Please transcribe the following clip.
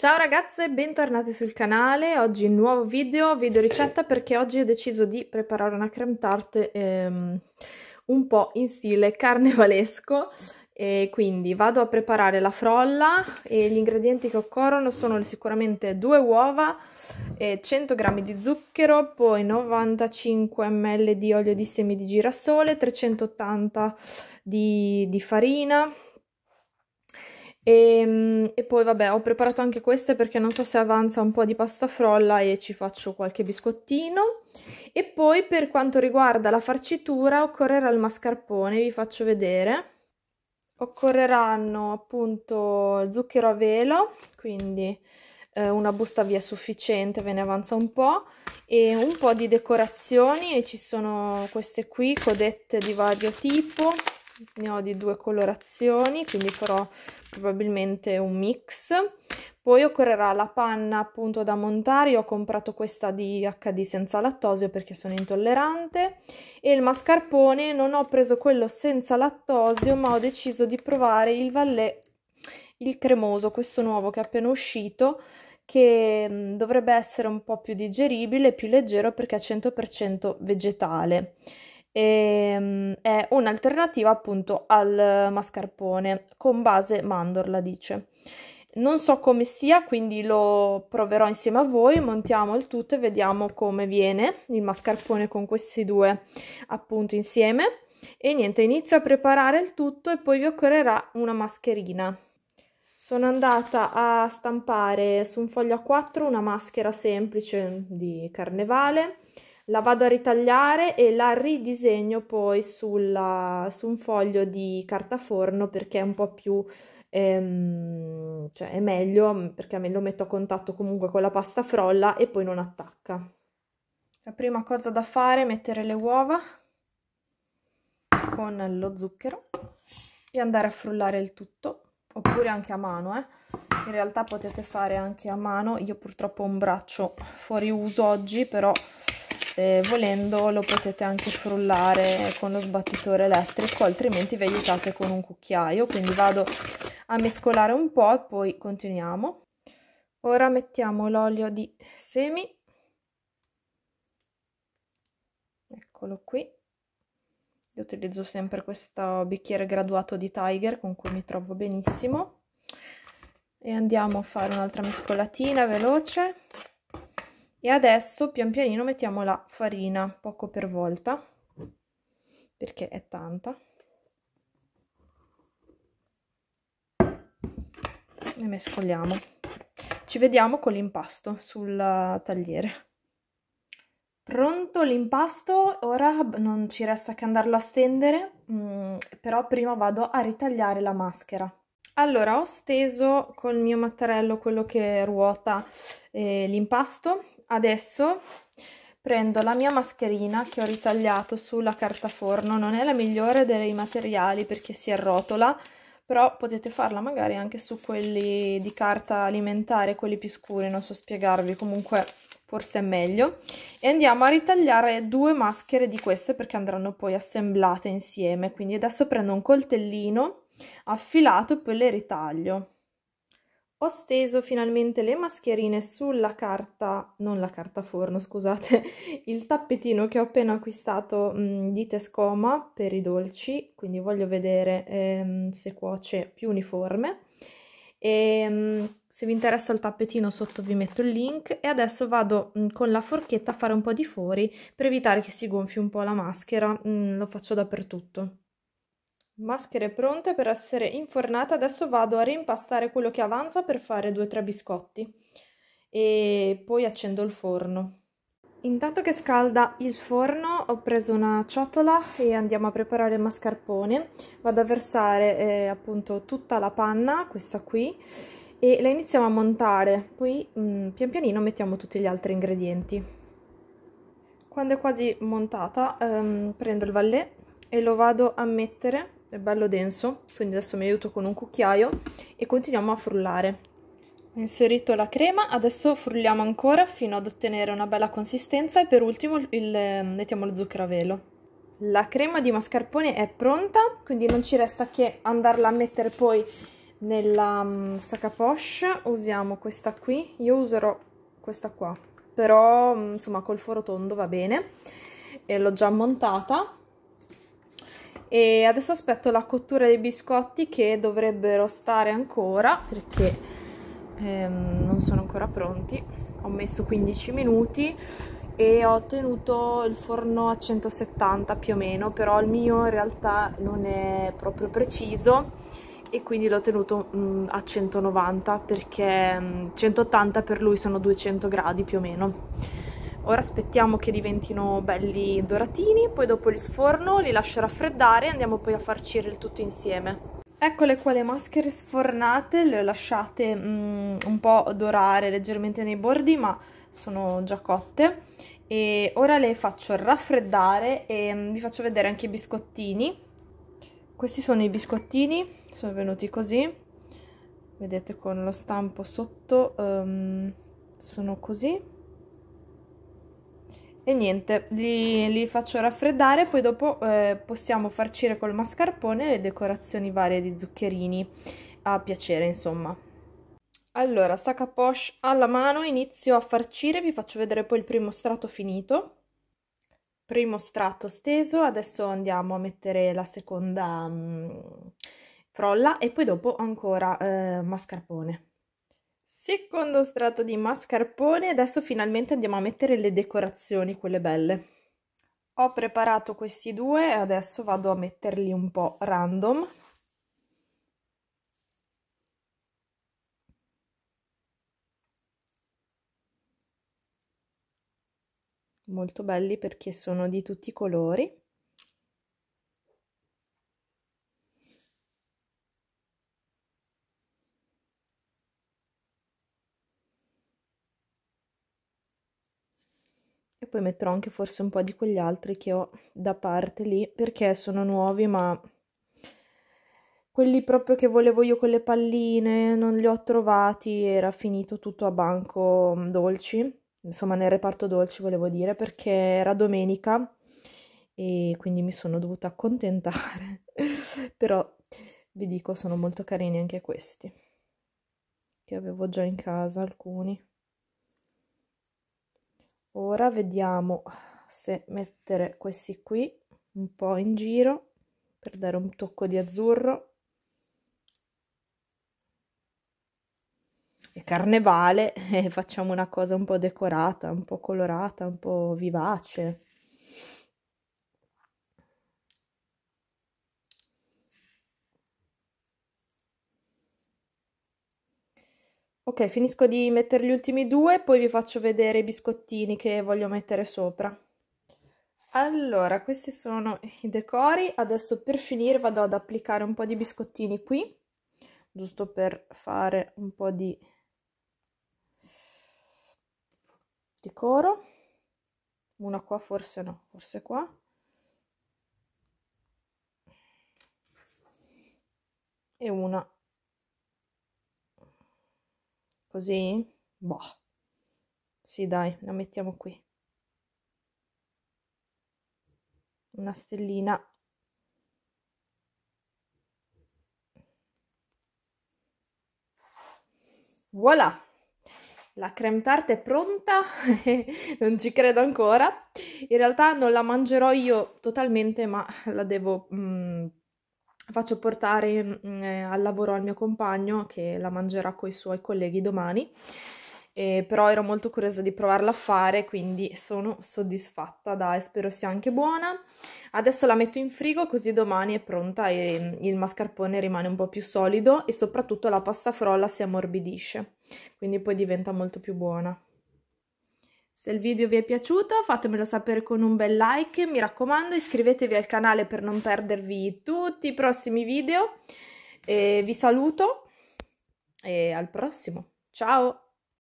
Ciao ragazze, bentornati sul canale. Oggi nuovo video, video ricetta perché oggi ho deciso di preparare una creme tart ehm, un po' in stile carnevalesco e quindi vado a preparare la frolla e gli ingredienti che occorrono sono sicuramente due uova, 100 g di zucchero, poi 95 ml di olio di semi di girasole, 380 di, di farina, e, ehm, e, poi vabbè ho preparato anche queste perché non so se avanza un po' di pasta frolla e ci faccio qualche biscottino e poi per quanto riguarda la farcitura occorrerà il mascarpone, vi faccio vedere occorreranno appunto zucchero a velo quindi eh, una busta via sufficiente, ve ne avanza un po' e un po' di decorazioni e ci sono queste qui, codette di vario tipo ne ho di due colorazioni quindi farò probabilmente un mix poi occorrerà la panna appunto da montare io ho comprato questa di HD senza lattosio perché sono intollerante e il mascarpone non ho preso quello senza lattosio ma ho deciso di provare il Vallet il cremoso questo nuovo che è appena uscito che mm, dovrebbe essere un po' più digeribile, più leggero perché è 100% vegetale e, ehm, è un'alternativa appunto al mascarpone con base mandorla, dice. Non so come sia, quindi lo proverò insieme a voi, montiamo il tutto e vediamo come viene il mascarpone con questi due appunto insieme. E niente, inizio a preparare il tutto e poi vi occorrerà una mascherina. Sono andata a stampare su un foglio A4 una maschera semplice di carnevale la vado a ritagliare e la ridisegno poi sulla, su un foglio di carta forno perché è un po' più ehm, cioè è meglio mm, perché me lo metto a contatto comunque con la pasta frolla e poi non attacca la prima cosa da fare è mettere le uova con lo zucchero e andare a frullare il tutto oppure anche a mano eh. in realtà potete fare anche a mano io purtroppo ho un braccio fuori uso oggi però eh, volendo lo potete anche frullare con lo sbattitore elettrico altrimenti vi aiutate con un cucchiaio quindi vado a mescolare un po' e poi continuiamo ora mettiamo l'olio di semi eccolo qui io utilizzo sempre questo bicchiere graduato di Tiger con cui mi trovo benissimo e andiamo a fare un'altra mescolatina veloce e adesso pian pianino mettiamo la farina poco per volta perché è tanta e mescoliamo ci vediamo con l'impasto sul tagliere pronto l'impasto ora non ci resta che andarlo a stendere mm, però prima vado a ritagliare la maschera allora ho steso col mio mattarello quello che ruota eh, l'impasto adesso prendo la mia mascherina che ho ritagliato sulla carta forno, non è la migliore dei materiali perché si arrotola, però potete farla magari anche su quelli di carta alimentare, quelli più scuri, non so spiegarvi, comunque forse è meglio. E andiamo a ritagliare due maschere di queste perché andranno poi assemblate insieme, quindi adesso prendo un coltellino affilato e poi le ritaglio ho steso finalmente le mascherine sulla carta, non la carta forno, scusate, il tappetino che ho appena acquistato mh, mm, di Tescoma per i dolci, quindi voglio vedere ehm, se cuoce più uniforme. E, ehm, mh, se vi interessa il tappetino sotto vi metto il link e adesso vado mh, mm, con la forchetta a fare un po' di fori per evitare che si gonfi un po' la maschera, mm, lo faccio dappertutto. Maschere pronte per essere infornate, adesso vado a rimpastare quello che avanza per fare due o tre biscotti e poi accendo il forno. Intanto che scalda il forno ho preso una ciotola e andiamo a preparare il mascarpone. Vado a versare eh, appunto tutta la panna, questa qui, e la iniziamo a montare. Poi mh, mm, pian pianino mettiamo tutti gli altri ingredienti. Quando è quasi montata ehm, prendo il vallè e lo vado a mettere è bello denso, quindi adesso mi aiuto con un cucchiaio e continuiamo a frullare. Ho inserito la crema, adesso frulliamo ancora fino ad ottenere una bella consistenza e per ultimo il, mettiamo lo zucchero a velo. La crema di mascarpone è pronta, quindi non ci resta che andarla a mettere poi nella um, sacca poche. Usiamo questa qui, io userò questa qua, però mm, insomma col foro tondo va bene. E l'ho già montata e adesso aspetto la cottura dei biscotti che dovrebbero stare ancora perché ehm, non sono ancora pronti ho messo 15 minuti e ho tenuto il forno a 170 più o meno però il mio in realtà non è proprio preciso e quindi l'ho tenuto mh, mm, a 190 perché mh, mm, 180 per lui sono 200 gradi più o meno Ora aspettiamo che diventino belli doratini, poi dopo li sforno, li lascio raffreddare e andiamo poi a farcire il tutto insieme. Eccole qua le maschere sfornate, le ho lasciate mm, un po' dorare leggermente nei bordi ma sono già cotte e ora le faccio raffreddare e mm, vi faccio vedere anche i biscottini. Questi sono i biscottini, sono venuti così, vedete con lo stampo sotto, um, sono così e niente, li, li, faccio raffreddare, poi dopo eh, possiamo farcire col mascarpone le decorazioni varie di zuccherini a piacere, insomma. Allora, sac à poche alla mano, inizio a farcire, vi faccio vedere poi il primo strato finito. Primo strato steso, adesso andiamo a mettere la seconda mh, mm, frolla e poi dopo ancora eh, mascarpone. Secondo strato di mascarpone, adesso finalmente andiamo a mettere le decorazioni, quelle belle. Ho preparato questi due e adesso vado a metterli un po' random. Molto belli perché sono di tutti i colori. poi metterò anche forse un po' di quegli altri che ho da parte lì perché sono nuovi ma quelli proprio che volevo io con le palline non li ho trovati, era finito tutto a banco mm, dolci, insomma nel reparto dolci volevo dire perché era domenica e quindi mi sono dovuta accontentare, però vi dico sono molto carini anche questi che avevo già in casa alcuni ora vediamo se mettere questi qui un po' in giro per dare un tocco di azzurro è carnevale e facciamo una cosa un po' decorata un po' colorata un po' vivace Ok, finisco di mettere gli ultimi due, poi vi faccio vedere i biscottini che voglio mettere sopra. Allora, questi sono i decori. Adesso per finire vado ad applicare un po' di biscottini qui, giusto per fare un po' di decoro. Una qua forse no, forse qua. E una Così? Boh. Sì, dai, la mettiamo qui. Una stellina. Voilà! La creme tart è pronta, non ci credo ancora. In realtà non la mangerò io totalmente, ma la devo... Mm, faccio portare mm, eh, al lavoro al mio compagno che la mangerà con i suoi colleghi domani. Eh, però ero molto curiosa di provarla a fare, quindi sono soddisfatta, dai, spero sia anche buona. Adesso la metto in frigo così domani è pronta e mm, il mascarpone rimane un po' più solido e soprattutto la pasta frolla si ammorbidisce, quindi poi diventa molto più buona. Se il video vi è piaciuto fatemelo sapere con un bel like, mi raccomando iscrivetevi al canale per non perdervi tutti i prossimi video e vi saluto e al prossimo, ciao!